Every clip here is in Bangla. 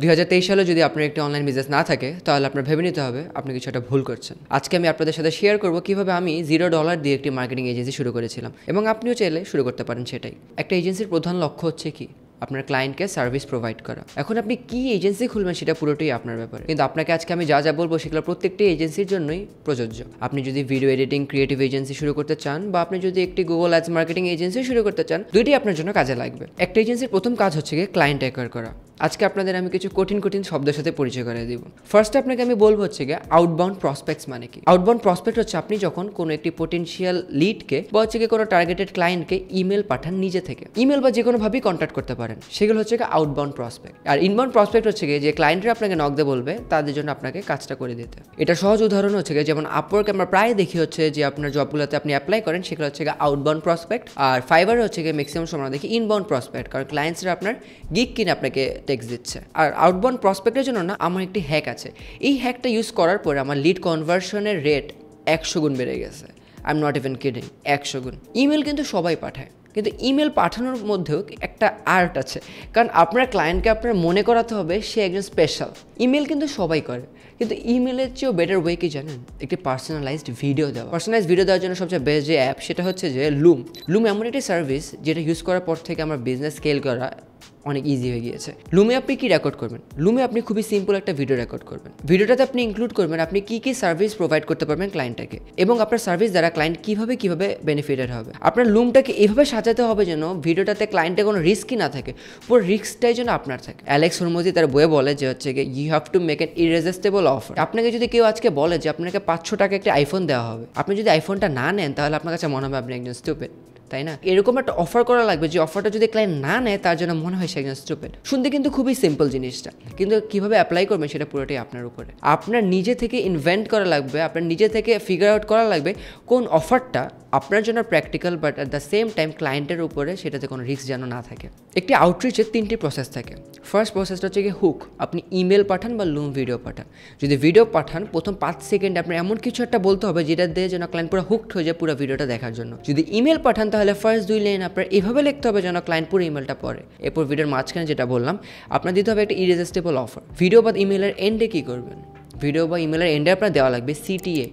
দুই হাজার তেইশ সালে যদি আপনার একটি অনলাইন বিজনেস না থাকে তাহলে আপনার ভেবে নিতে হবে আপনি কিছু একটা ভুল করছেন আজকে আমি আপনাদের সাথে শেয়ার করবো কীভাবে আমি জিরো ডলার দিয়ে একটি মার্কেটিং এজেন্সি শুরু করেছিলাম এবং আপনিও চাইলে শুরু করতে পারেন সেটাই একটা এজেন্সির প্রধান লক্ষ্য হচ্ছে কি আপনার ক্লায়েন্টকে সার্ভিস প্রোভাইড করা এখন আপনি কি এজেন্সি খুলবেন সেটা পুরোটাই আপনার ব্যাপারে কিন্তু আপনাকে আজকে আমি যা যা বলবো সেগুলো প্রত্যেকটি এজেন্সির জন্যই প্রযোজ্য আপনি যদি ভিডিও এডিটিং ক্রিয়েটিভ এজেন্সি শুরু করতে চান বা আপনি যদি একটি গুগল অ্যাডস মার্কেটিং এজেন্সি শুরু করতে চান দুইটি আপনার জন্য কাজে লাগবে একটা এজেন্সির প্রথম কাজ হচ্ছে গিয়ে ক্লায়েন্ট অ্যাকোয়ার করা আজকে আপনাদের আমি কিছু কঠিন কঠিন শব্দের সাথে পরিচয় করে দিব ফার্স্টে আপনাকে আমি বলবো হচ্ছে গিয়ে আউটবাউন্ড প্রসপেক্টস মানে কি আউটবাউন্ড প্রসপেক্ট হচ্ছে আপনি যখন কোনো একটি পোটেন্সিয়াল লিডকে বা হচ্ছে গিয়ে কোনো টার্গেটেড ক্লায়েন্টকে ইমেল পাঠান নিজে থেকে ইমেল বা যে কোনোভাবেই কন্ট্যাক্ট করতে পারেন সেগুলো হচ্ছে গিয়ে আউটবাউন্ড প্রসপেক্ট আর ইনবাউন্ড প্রসপেক্ট হচ্ছে গিয়ে যে ক্লায়েন্টরা আপনাকে নগদে বলবে তাদের জন্য আপনাকে কাজটা করে দিতে এটা সহজ উদাহরণ হচ্ছে গিয়ে যেমন আপওয়ার্ক আমরা প্রায় দেখি হচ্ছে যে আপনার জবগুলোতে আপনি অ্যাপ্লাই করেন সেগুলো হচ্ছে গিয়ে আউটবাউন্ড প্রসপেক্ট আর ফাইবার হচ্ছে গিয়ে ম্যাক্সিমাম সময় দেখি ইনবাউন্ড প্রসপেক্ট কারণ ক্লায়েন্টসরা আপনার গিক কিনে আপনাকে টেক্সট দিচ্ছে আর আউটবন প্রসপেক্টের জন্য না আমার একটি হ্যাক আছে এই হ্যাকটা ইউজ করার পরে আমার লিড কনভার্সনের রেট একশো গুণ বেড়ে গেছে I am not even kidding একশো গুণ ইমেল কিন্তু সবাই পাঠায় কিন্তু ইমেল পাঠানোর মধ্যেও একটা আর্ট আছে কারণ আপনার ক্লায়েন্টকে আপনার মনে করাতে হবে সে একজন স্পেশাল ইমেল কিন্তু সবাই করে কিন্তু ইমেলের চেয়েও বেটার ওয়ে কি জানেন একটি পার্সোনালাইজড ভিডিও দেওয়া পার্সোনালাইজ ভিডিও দেওয়ার জন্য সবচেয়ে বেস্ট যে অ্যাপ সেটা হচ্ছে যে লুম লুম এমন একটি সার্ভিস যেটা ইউজ করার পর থেকে আমার বিজনেস স্কেল করা অনেক ইজি হয়ে গিয়েছে লুমে আপনি কি রেকর্ড করবেন লুমে আপনি খুবই সিম্পল একটা ভিডিও রেকর্ড করবেন ভিডিওটাতে আপনি ইনক্লুড করবেন আপনি কি কি সার্ভিস প্রোভাইড করতে পারবেন ক্লায়েন্টটাকে এবং আপনার সার্ভিস দ্বারা ক্লায়েন্ট কিভাবে কিভাবে বেনিফিটেড হবে আপনার লুমটাকে এভাবে সাজাতে হবে যেন ভিডিওটাতে ক্লায়েন্টের কোনো রিস্কই না থাকে পুরো রিস্কটাই যেন আপনার থাকে অ্যালেক্স হরমোজি তার বইয়ে বলে যে হচ্ছে গিয়ে you have to make an irresistible offer আপনাকে যদি কেউ আজকে বলে যে আপনাকে পাঁচশো টাকা একটা আইফোন দেওয়া হবে আপনি যদি আইফোনটা না নেন তাহলে আপনার কাছে মনে হবে আপনি একজন স্টুপেড তাই না এরকম একটা অফার করা লাগবে যে অফারটা যদি ক্লায়েন্ট না নেয় তার জন্য মনে হয় সে একজন স্টুপেড শুনতে কিন্তু খুবই সিম্পল জিনিসটা কিন্তু কিভাবে অ্যাপ্লাই করবেন সেটা পুরোটাই আপনার উপরে আপনার নিজে থেকে ইনভেন্ট করা লাগবে আপনার নিজে থেকে ফিগার আউট করা লাগবে কোন অফারটা আপনার জন্য practical but at the same time ক্লায়েন্টের উপরে সেটাতে কোনো রিস্ক যেন না থাকে একটি আউটরিচের তিনটি প্রসেস থাকে ফার্স্ট প্রসেসটা হচ্ছে গিয়ে হুক আপনি ইমেল পাঠান বা লুম ভিডিও পাঠান যদি ভিডিও পাঠান প্রথম পাঁচ সেকেন্ডে আপনার এমন কিছু একটা বলতে হবে যেটা দিয়ে যেন ক্লায়েন্ট পুরো হুকড হয়ে যায় পুরো ভিডিওটা দেখার জন্য যদি ইমেল পাঠান তাহলে ফার্স্ট দুই লাইন আপনার এভাবে লিখতে হবে যেন ক্লায়েন্ট পুরো ইমেলটা পড়ে এরপর ভিডিওর মাঝখানে যেটা বললাম আপনার দিতে হবে একটা ইরেজিস্টেবল অফার ভিডিও বা ইমেলের এন্ডে কী করবেন ভিডিও বা ইমেলের এন্ডে আপনার দেওয়া লাগবে সিটিএ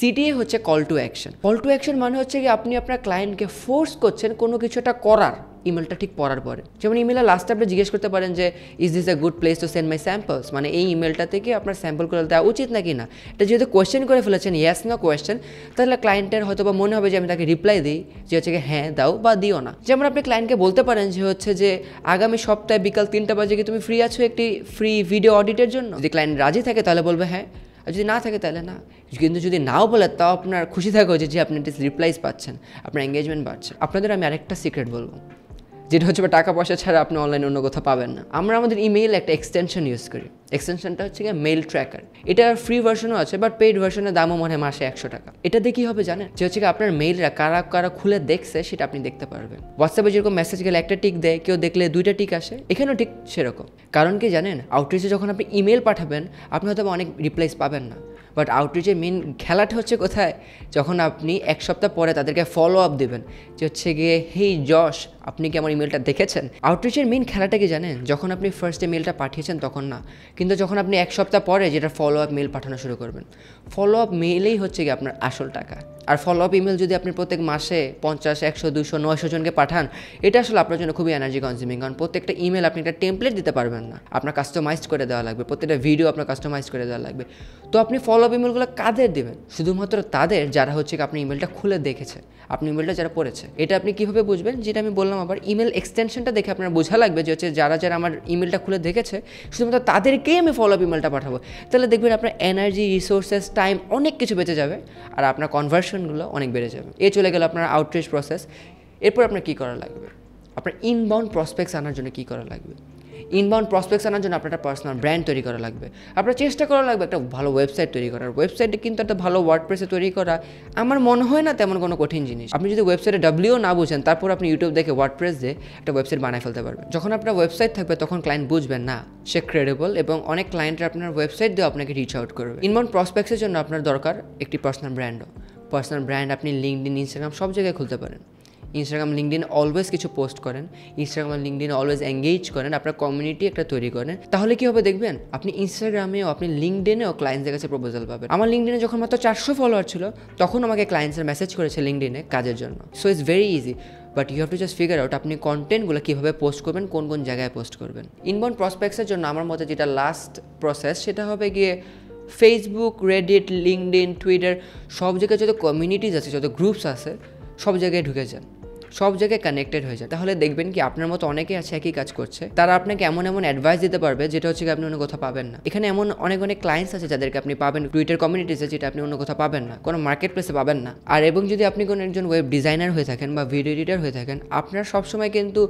সিটিএ হচ্ছে call to action call to action মানে হচ্ছে কি আপনি আপনার ক্লায়েন্টকে ফোর্স করছেন কোনো কিছু একটা করার ইমেলটা ঠিক পড়ার পরে যেমন ইমেলে লাস্টে আপনি জিজ্ঞেস করতে পারেন যে is this a good place to send my samples মানে এই ইমেলটা থেকে আপনার স্যাম্পল করে দেওয়া উচিত নাকি না এটা যেহেতু কোয়েশ্চেন করে ফেলেছেন ইয়াস না কোয়েশ্চেন তাহলে ক্লায়েন্টের হয়তো বা মনে হবে যে আমি তাকে রিপ্লাই দিই যে হচ্ছে কি হ্যাঁ দাও বা দিও না যেমন আপনি ক্লায়েন্টকে বলতে পারেন যে হচ্ছে যে আগামী সপ্তাহে বিকাল তিনটা বাজে কি তুমি ফ্রি আছো একটি ফ্রি ভিডিও অডিটের জন্য যদি ক্লায়েন্ট রাজি থাকে তাহলে বলবে হ্যাঁ আর যদি না থাকে তাহলে না কিন্তু যদি নাও বলে তাও আপনার খুশি থাকে যে আপনি রিপ্লাইস পাচ্ছেন আপনার এঙ্গেজমেন্ট বাড়ছে আপনাদের আমি আরেকটা সিক্রেট বলবো যেটা হচ্ছে টাকা পয়সা ছাড়া আপনি অনলাইনে অন্য কোথাও পাবেন না আমরা আমাদের ইমেইল একটা এক্সটেনশন ইউজ করি এক্সটেনশনটা হচ্ছে গিয়ে মেল ট্র্যাকার এটা ফ্রি ভার্সনও আছে বাট পেইড ভার্সনের দামও মনে মাসে একশো টাকা এটাতে কী হবে জানেন যে হচ্ছে আপনার মেইলরা কারা কারা খুলে দেখছে সেটা আপনি দেখতে পারবেন হোয়াটসঅ্যাপে যেরকম মেসেজ গেলে একটা টিক দেয় কেউ দেখলে দুইটা টিক আসে এখানেও ঠিক সেরকম কারণ কি জানেন আউটরিচে যখন আপনি ইমেল পাঠাবেন আপনি হয়তো অনেক রিপ্লাইস পাবেন না বাট আউটরিচের মেন খেলাটা হচ্ছে কোথায় যখন আপনি এক সপ্তাহ পরে তাদেরকে ফলো আপ দেবেন যে হচ্ছে গিয়ে হেই যশ আপনি কি আমার ইমেলটা দেখেছেন আউটরিচের মেন খেলাটা কি জানেন যখন আপনি ফার্স্ট ইমেলটা পাঠিয়েছেন তখন না কিন্তু যখন আপনি এক সপ্তাহ পরে যেটা ফলো আপ মেল পাঠানো শুরু করবেন ফলো আপ মেলেই হচ্ছে গিয়ে আপনার আসল টাকা আর ফলো আপ ইমেল যদি আপনি প্রত্যেক মাসে পঞ্চাশ একশো দুশো নয়শো জনকে পাঠান এটা আসলে আপনার জন্য খুবই এনার্জি কনজিউমিং কারণ প্রত্যেকটা ইমেল আপনি একটা টেমপ্লেট দিতে পারবেন না আপনার কাস্টমাইজ করে দেওয়া লাগবে প্রত্যেকটা ভিডিও আপনার কাস্টমাইজ করে দেওয়া লাগবে তো আপনি ফলো আপ ইমেলগুলো কাদের দেবেন শুধুমাত্র তাদের যারা হচ্ছে আপনি ইমেলটা খুলে দেখেছে আপনি ইমেলটা যারা পড়েছে এটা আপনি কীভাবে বুঝবেন যেটা আমি বললাম আবার ইমেল এক্সটেনশনটা দেখে আপনার বোঝা লাগবে যে হচ্ছে যারা যারা আমার ইমেলটা খুলে দেখেছে শুধুমাত্র তাদেরকেই আমি ফলো আপ ইমেলটা পাঠাবো তাহলে দেখবেন আপনার এনার্জি রিসোর্সেস টাইম অনেক কিছু বেঁচে যাবে আর আপনার কনভার্সন অপশনগুলো অনেক বেড়ে যাবে এ চলে গেল আপনার আউটরিচ প্রসেস এরপর আপনার কী করা লাগবে আপনার ইনবাউন্ড প্রসপেক্টস আনার জন্য কী করা লাগবে ইনবাউন্ড প্রসপেক্টস আনার জন্য আপনার একটা পার্সোনাল ব্র্যান্ড তৈরি করা লাগবে আপনার চেষ্টা করা লাগবে একটা ভালো ওয়েবসাইট তৈরি করার ওয়েবসাইটে কিন্তু একটা ভালো ওয়ার্ড প্রেসে তৈরি করা আমার মনে হয় না তেমন কোনো কঠিন জিনিস আপনি যদি ওয়েবসাইটে ডাব্লিউ না বুঝেন তারপর আপনি ইউটিউব দেখে ওয়ার্ড প্রেস দিয়ে একটা ওয়েবসাইট বানায় ফেলতে পারবেন যখন আপনার ওয়েবসাইট থাকবে তখন ক্লায়েন্ট বুঝবেন না সে ক্রেডেবল এবং অনেক ক্লায়েন্টরা আপনার ওয়েবসাইট দিয়ে আপনাকে রিচ আউট করবে ইনবাউন্ড প্রসপেক্টসের জন্য আপনার দরকার একটি পার্সোনাল ব্র্যান্ডও পার্সোনাল ব্র্যান্ড আপনি লিঙ্কডিন ইনস্টাগ্রাম সব জায়গায় খুলতে পারেন ইনস্টাগ্রাম লিঙ্কডিন অলওয়েজ কিছু পোস্ট করেন ইনস্টাগ্রাম আর লিঙ্কডিন অলওয়েজ এঙ্গেজ করেন আপনার কমিউনিটি একটা তৈরি করেন তাহলে কী হবে দেখবেন আপনি ইনস্টাগ্রামেও আপনি লিঙ্কডিনেও ক্লায়েন্টসের কাছে প্রপোজাল পাবেন আমার লিঙ্কডিনে যখন মাত্র চারশো ফলোয়ার ছিল তখন আমাকে ক্লায়েন্টসের মেসেজ করেছে লিঙ্কডিনে কাজের জন্য so it's very easy but you have to just figure out আপনি কন্টেন্টগুলো কীভাবে পোস্ট করবেন কোন কোন জায়গায় পোস্ট করবেন ইনবন প্রসপেক্টসের জন্য আমার মতে যেটা লাস্ট প্রসেস সেটা হবে গিয়ে Facebook Reddit LinkedIn Twitter সব জায়গায় যত কমিউনিটিস আছে যত গ্রুপস আছে সব জায়গায় ঢুকে যান সব জায়গায় কানেক্টেড হয়ে যায় তাহলে দেখবেন কি আপনার মতো অনেকে আছে একই কাজ করছে তারা আপনাকে এমন এমন অ্যাডভাইস দিতে পারবে যেটা হচ্ছে আপনি অন্য কোথাও পাবেন না এখানে এমন অনেক অনেক ক্লায়েন্টস আছে যাদেরকে আপনি পাবেন টুইটার কমিউনিটিসে যেটা আপনি অন্য কোথাও পাবেন না কোনো মার্কেট প্লেসে পাবেন না আর এবং যদি আপনি কোনো একজন ওয়েব ডিজাইনার হয়ে থাকেন বা ভিডিও এডিটার হয়ে থাকেন আপনার সবসময় কিন্তু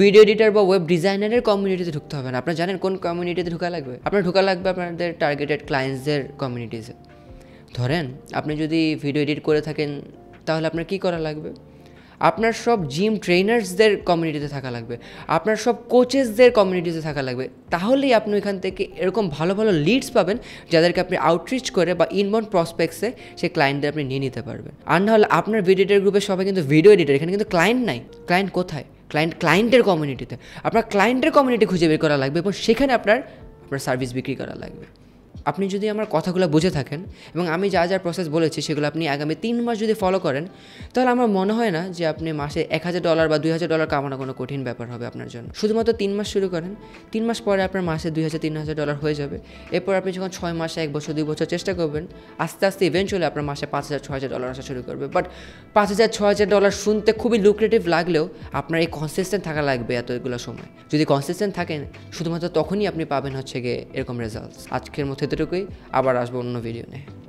ভিডিও এডিটার বা ওয়েব ডিজাইনারের কমিউনিটিতে ঢুকতে হবে না আপনার জানেন কোন কমিউনিটিতে ঢুকা লাগবে আপনার ঢুকা লাগবে আপনাদের টার্গেটেড ক্লায়েন্টসদের কমিউনিটিসে ধরেন আপনি যদি ভিডিও এডিট করে থাকেন তাহলে আপনার কী করা লাগবে আপনার সব জিম ট্রেনার্সদের কমিউনিটিতে থাকা লাগবে আপনার সব কোচেসদের কমিউনিটিতে থাকা লাগবে তাহলেই আপনি ওইখান থেকে এরকম ভালো ভালো লিডস পাবেন যাদেরকে আপনি আউটরিচ করে বা ইনবন প্রসপেক্টসে সেই ক্লায়েন্টদের আপনি নিয়ে নিতে পারবেন আর নাহলে আপনার ভিডিও এডিটার গ্রুপে সবাই কিন্তু ভিডিও এডিটার এখানে কিন্তু ক্লায়েন্ট নাই ক্লায়েন্ট কোথায় ক্লায়েন্ট ক্লায়েন্টের কমিউনিটিতে আপনার ক্লায়েন্টের কমিউনিটি খুঁজে বের করা লাগবে এবং সেখানে আপনার আপনার সার্ভিস বিক্রি করা লাগবে আপনি যদি আমার কথাগুলো বুঝে থাকেন এবং আমি যা যা প্রসেস বলেছি সেগুলো আপনি আগামী তিন মাস যদি ফলো করেন তাহলে আমার মনে হয় না যে আপনি মাসে এক হাজার ডলার বা দুই হাজার ডলার কামানো কোনো কঠিন ব্যাপার হবে আপনার জন্য শুধুমাত্র তিন মাস শুরু করেন তিন মাস পরে আপনার মাসে দুই হাজার তিন হাজার ডলার হয়ে যাবে এরপর আপনি যখন ছয় মাসে এক বছর দুই বছর চেষ্টা করবেন আস্তে আস্তে ইভেন্টুয়ালি আপনার মাসে পাঁচ হাজার ছ হাজার ডলার আসা শুরু করবে বাট পাঁচ হাজার ছ হাজার ডলার শুনতে খুবই লুক্রেটিভ লাগলেও আপনার এই কনসিস্টেন্ট থাকা লাগবে এতগুলো সময় যদি কনসিস্টেন্ট থাকেন শুধুমাত্র তখনই আপনি পাবেন হচ্ছে গিয়ে এরকম রেজাল্টস আজকের মধ্যে এতটুকুই আবার আসবো অন্য ভিডিও নিয়ে